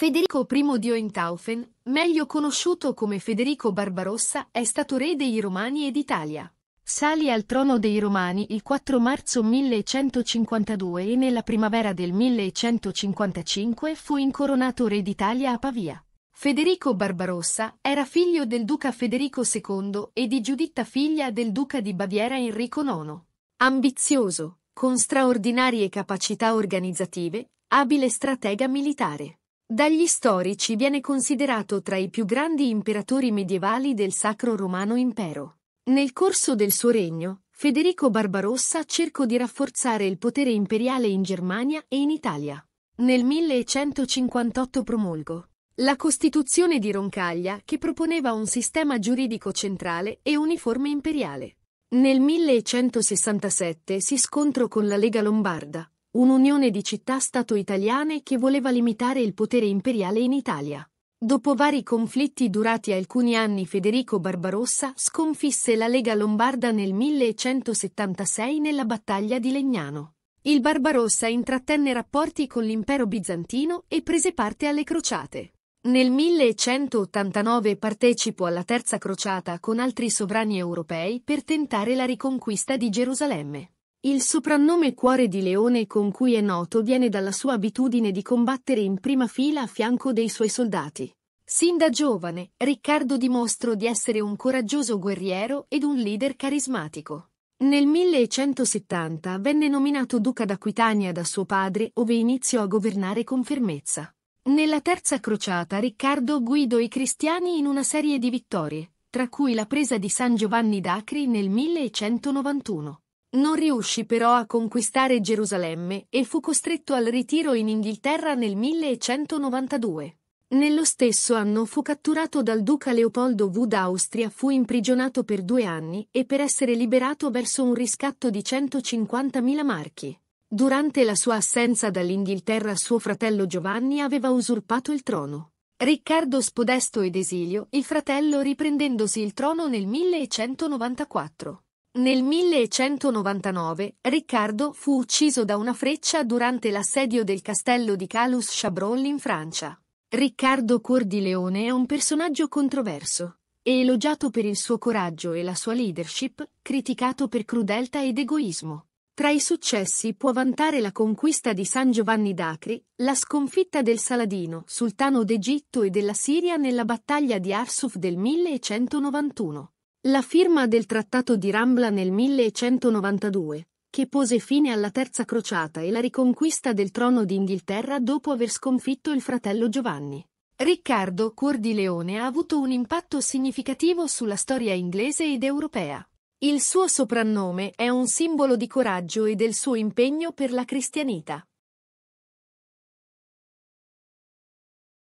Federico I di Oentaufen, meglio conosciuto come Federico Barbarossa, è stato re dei Romani e d'Italia. Sali al trono dei Romani il 4 marzo 1152 e nella primavera del 1155 fu incoronato re d'Italia a Pavia. Federico Barbarossa era figlio del duca Federico II e di Giuditta figlia del duca di Baviera Enrico IX. Ambizioso, con straordinarie capacità organizzative, abile stratega militare. Dagli storici viene considerato tra i più grandi imperatori medievali del Sacro Romano Impero. Nel corso del suo regno, Federico Barbarossa cercò di rafforzare il potere imperiale in Germania e in Italia. Nel 1158 promulgo la Costituzione di Roncaglia che proponeva un sistema giuridico centrale e uniforme imperiale. Nel 1167 si scontrò con la Lega Lombarda, un'unione di città-stato italiane che voleva limitare il potere imperiale in Italia. Dopo vari conflitti durati alcuni anni Federico Barbarossa sconfisse la Lega Lombarda nel 1176 nella battaglia di Legnano. Il Barbarossa intrattenne rapporti con l'impero bizantino e prese parte alle crociate. Nel 1189 partecipò alla Terza Crociata con altri sovrani europei per tentare la riconquista di Gerusalemme. Il soprannome Cuore di Leone con cui è noto viene dalla sua abitudine di combattere in prima fila a fianco dei suoi soldati. Sin da giovane, Riccardo dimostrò di essere un coraggioso guerriero ed un leader carismatico. Nel 1170 venne nominato duca d'Aquitania da suo padre, ove iniziò a governare con fermezza. Nella terza crociata Riccardo guidò i cristiani in una serie di vittorie, tra cui la presa di San Giovanni d'Acri nel 1191. Non riuscì però a conquistare Gerusalemme e fu costretto al ritiro in Inghilterra nel 1192. Nello stesso anno fu catturato dal duca Leopoldo V d'Austria, fu imprigionato per due anni e per essere liberato verso un riscatto di 150.000 marchi. Durante la sua assenza dall'Inghilterra suo fratello Giovanni aveva usurpato il trono. Riccardo Spodesto ed Esilio, il fratello riprendendosi il trono nel 1194. Nel 1199 Riccardo fu ucciso da una freccia durante l'assedio del castello di Calus-Chabrol in Francia. Riccardo Cor di Leone è un personaggio controverso, elogiato per il suo coraggio e la sua leadership, criticato per crudeltà ed egoismo. Tra i successi può vantare la conquista di San Giovanni d'Acri, la sconfitta del Saladino, sultano d'Egitto e della Siria nella battaglia di Arsuf del 1191. La firma del Trattato di Rambla nel 1192, che pose fine alla Terza Crociata e la riconquista del trono d'Inghilterra dopo aver sconfitto il fratello Giovanni. Riccardo Cuor di Leone ha avuto un impatto significativo sulla storia inglese ed europea. Il suo soprannome è un simbolo di coraggio e del suo impegno per la cristianità.